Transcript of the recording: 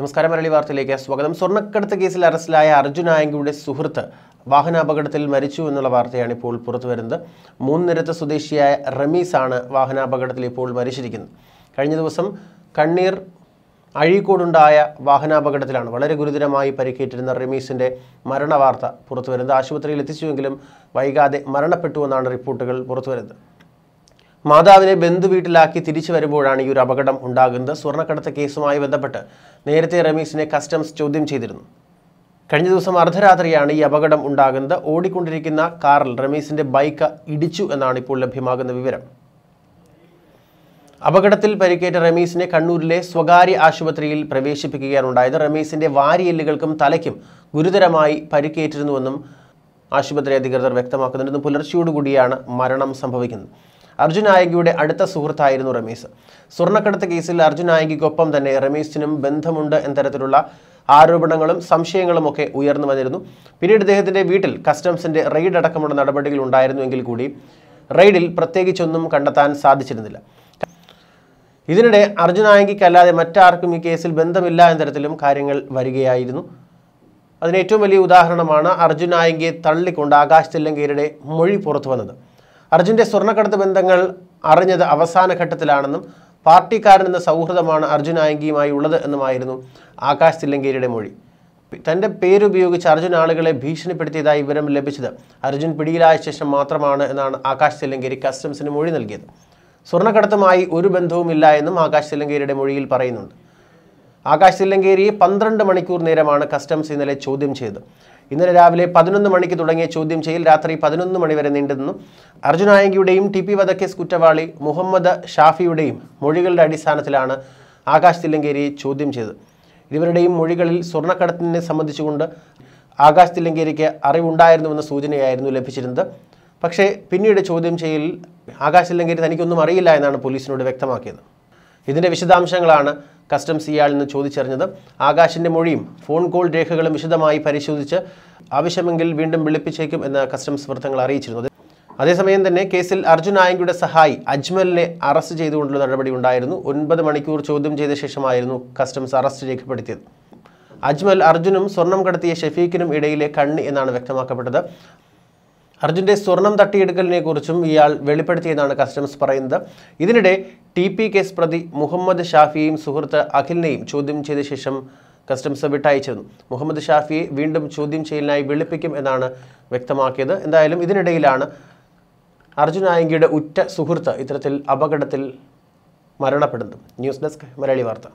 നമസ്കാരം മലയാളി വാർത്തയിലേക്ക് സ്വാഗതം സ്വർണ്ണക്കടത്ത് കേസിൽ അറസ്റ്റിലായ അർജുൻ ആയങ്കിയുടെ സുഹൃത്ത് വാഹനാപകടത്തിൽ മരിച്ചു എന്നുള്ള വാർത്തയാണ് ഇപ്പോൾ പുറത്തു വരുന്നത് മൂന്നിരത്ത് സ്വദേശിയായ റമീസാണ് വാഹനാപകടത്തിൽ ഇപ്പോൾ മരിച്ചിരിക്കുന്നത് കഴിഞ്ഞ ദിവസം കണ്ണീർ അഴീക്കോടുണ്ടായ വാഹനാപകടത്തിലാണ് വളരെ ഗുരുതരമായി പരിക്കേറ്റിരുന്ന റമീസിൻ്റെ മരണവാർത്ത പുറത്തുവരുന്നത് ആശുപത്രിയിൽ എത്തിച്ചുവെങ്കിലും വൈകാതെ മരണപ്പെട്ടു എന്നാണ് റിപ്പോർട്ടുകൾ പുറത്തുവരുന്നത് മാതാവിനെ ബന്ധു വീട്ടിലാക്കി തിരിച്ചു വരുമ്പോഴാണ് ഈ ഒരു അപകടം ഉണ്ടാകുന്നത് സ്വർണ്ണക്കടത്ത് കേസുമായി ബന്ധപ്പെട്ട് നേരത്തെ റമീസിനെ കസ്റ്റംസ് ചോദ്യം ചെയ്തിരുന്നു കഴിഞ്ഞ ദിവസം അർദ്ധരാത്രിയാണ് ഈ അപകടം ഉണ്ടാകുന്നത് ഓടിക്കൊണ്ടിരിക്കുന്ന കാറിൽ റമീസിന്റെ ബൈക്ക് ഇടിച്ചു എന്നാണ് ഇപ്പോൾ ലഭ്യമാകുന്ന വിവരം അപകടത്തിൽ പരിക്കേറ്റ റമീസിനെ കണ്ണൂരിലെ സ്വകാര്യ ആശുപത്രിയിൽ പ്രവേശിപ്പിക്കുകയാണ് ഉണ്ടായത് റമീസിന്റെ വാരിയെല്ലുകൾക്കും തലയ്ക്കും ഗുരുതരമായി പരിക്കേറ്റിരുന്നുവെന്നും ആശുപത്രി അധികൃതർ വ്യക്തമാക്കുന്നുണ്ടെന്നും പുലർച്ചയോടുകൂടിയാണ് മരണം സംഭവിക്കുന്നത് അർജുൻ നായികയുടെ അടുത്ത സുഹൃത്തായിരുന്നു റമീസ് സ്വർണ്ണക്കടത്ത് കേസിൽ അർജുൻ നായികയ്ക്കൊപ്പം തന്നെ റമീസിനും ബന്ധമുണ്ട് എന്ന തരത്തിലുള്ള ആരോപണങ്ങളും സംശയങ്ങളും ഒക്കെ ഉയർന്നു വന്നിരുന്നു പിന്നീട് ഇദ്ദേഹത്തിൻ്റെ വീട്ടിൽ കസ്റ്റംസിൻ്റെ റെയ്ഡ് അടക്കമുള്ള നടപടികൾ ഉണ്ടായിരുന്നുവെങ്കിൽ കൂടി റെയ്ഡിൽ പ്രത്യേകിച്ചൊന്നും കണ്ടെത്താൻ സാധിച്ചിരുന്നില്ല ഇതിനിടെ അർജുനായങ്കിക്കല്ലാതെ മറ്റാർക്കും ഈ കേസിൽ ബന്ധമില്ല എന്ന തരത്തിലും കാര്യങ്ങൾ വരികയായിരുന്നു അതിന് ഏറ്റവും വലിയ ഉദാഹരണമാണ് അർജുനായങ്കിയെ തള്ളിക്കൊണ്ട് ആകാശ് തെല്ലങ്കേരിയുടെ മൊഴി പുറത്തു വന്നത് അർജുൻ്റെ സ്വർണ്ണക്കടത്ത് ബന്ധങ്ങൾ അറിഞ്ഞത് അവസാന ഘട്ടത്തിലാണെന്നും എന്ന സൗഹൃദമാണ് ആയങ്കിയുമായി ഉള്ളത് എന്നുമായിരുന്നു ആകാശ് തില്ലങ്കേരിയുടെ മൊഴി തൻ്റെ പേരുപയോഗിച്ച് അർജുൻ ആളുകളെ ഭീഷണിപ്പെടുത്തിയതായി വിവരം ലഭിച്ചത് അർജുൻ പിടിയിലായ ശേഷം മാത്രമാണ് എന്നാണ് ആകാശ് തില്ലങ്കേരി കസ്റ്റംസിന് മൊഴി നൽകിയത് സ്വർണ്ണക്കടത്തുമായി ഒരു ബന്ധവുമില്ല എന്നും ആകാശ് തില്ലങ്കേരിയുടെ മൊഴിയിൽ പറയുന്നുണ്ട് ആകാശ് തില്ലങ്കേരിയെ പന്ത്രണ്ട് മണിക്കൂർ നേരമാണ് കസ്റ്റംസ് ഇന്നലെ ചോദ്യം ചെയ്തത് ഇന്നലെ രാവിലെ പതിനൊന്ന് മണിക്ക് തുടങ്ങിയ ചോദ്യം ചെയ്യൽ രാത്രി പതിനൊന്ന് മണി വരെ നീണ്ടെന്നും അർജുനായങ്കിയുടെയും ടി പി വധക്കേസ് കുറ്റവാളി മുഹമ്മദ് ഷാഫിയുടെയും മൊഴികളുടെ അടിസ്ഥാനത്തിലാണ് ആകാശ് തില്ലങ്കേരിയെ ചോദ്യം ചെയ്തത് ഇവരുടെയും മൊഴികളിൽ സ്വർണ്ണക്കടത്തിനെ സംബന്ധിച്ചുകൊണ്ട് ആകാശ് തില്ലങ്കേരിക്ക് അറിവുണ്ടായിരുന്നുവെന്ന സൂചനയായിരുന്നു ലഭിച്ചിരുന്നത് പക്ഷേ പിന്നീട് ചോദ്യം ചെയ്യലിൽ ആകാശ് തില്ലങ്കേരി തനിക്കൊന്നും അറിയില്ല എന്നാണ് പോലീസിനോട് വ്യക്തമാക്കിയത് ഇതിൻ്റെ വിശദാംശങ്ങളാണ് കസ്റ്റംസ് ഇയാളിൽ നിന്ന് ചോദിച്ചറിഞ്ഞത് ആകാശിൻ്റെ മൊഴിയും ഫോൺ കോൾ രേഖകളും വിശദമായി പരിശോധിച്ച് ആവശ്യമെങ്കിൽ വീണ്ടും വിളിപ്പിച്ചേക്കും എന്ന് കസ്റ്റംസ് വൃത്തങ്ങൾ അറിയിച്ചിരുന്നു അതേസമയം തന്നെ കേസിൽ അർജുൻ ആയങ്കിയുടെ സഹായി അജ്മലിനെ അറസ്റ്റ് ചെയ്തുകൊണ്ടുള്ള നടപടി ഉണ്ടായിരുന്നു ഒൻപത് മണിക്കൂർ ചോദ്യം ചെയ്ത ശേഷമായിരുന്നു കസ്റ്റംസ് അറസ്റ്റ് രേഖപ്പെടുത്തിയത് അജ്മൽ അർജുനും സ്വർണം കടത്തിയ ഷെഫീഖിനും ഇടയിലെ കണ്ണി എന്നാണ് വ്യക്തമാക്കപ്പെട്ടത് അർജുൻ്റെ സ്വർണം തട്ടിയെടുക്കലിനെ കുറിച്ചും ഇയാൾ വെളിപ്പെടുത്തിയെന്നാണ് കസ്റ്റംസ് പറയുന്നത് ഇതിനിടെ ടി പി കേസ് പ്രതി മുഹമ്മദ് ഷാഫിയെയും സുഹൃത്ത് അഖിലിനെയും ചോദ്യം ചെയ്ത ശേഷം കസ്റ്റംസ് വിട്ടയച്ചിരുന്നു മുഹമ്മദ് ഷാഫിയെ വീണ്ടും ചോദ്യം ചെയ്യലിനായി വിളിപ്പിക്കും എന്നാണ് വ്യക്തമാക്കിയത് എന്തായാലും ഇതിനിടയിലാണ് അർജുൻ ആയങ്കിയുടെ ഉറ്റ സുഹൃത്ത് ഇത്തരത്തിൽ അപകടത്തിൽ മരണപ്പെടുന്നത് ന്യൂസ് ഡെസ്ക് മലയാളി വാർത്ത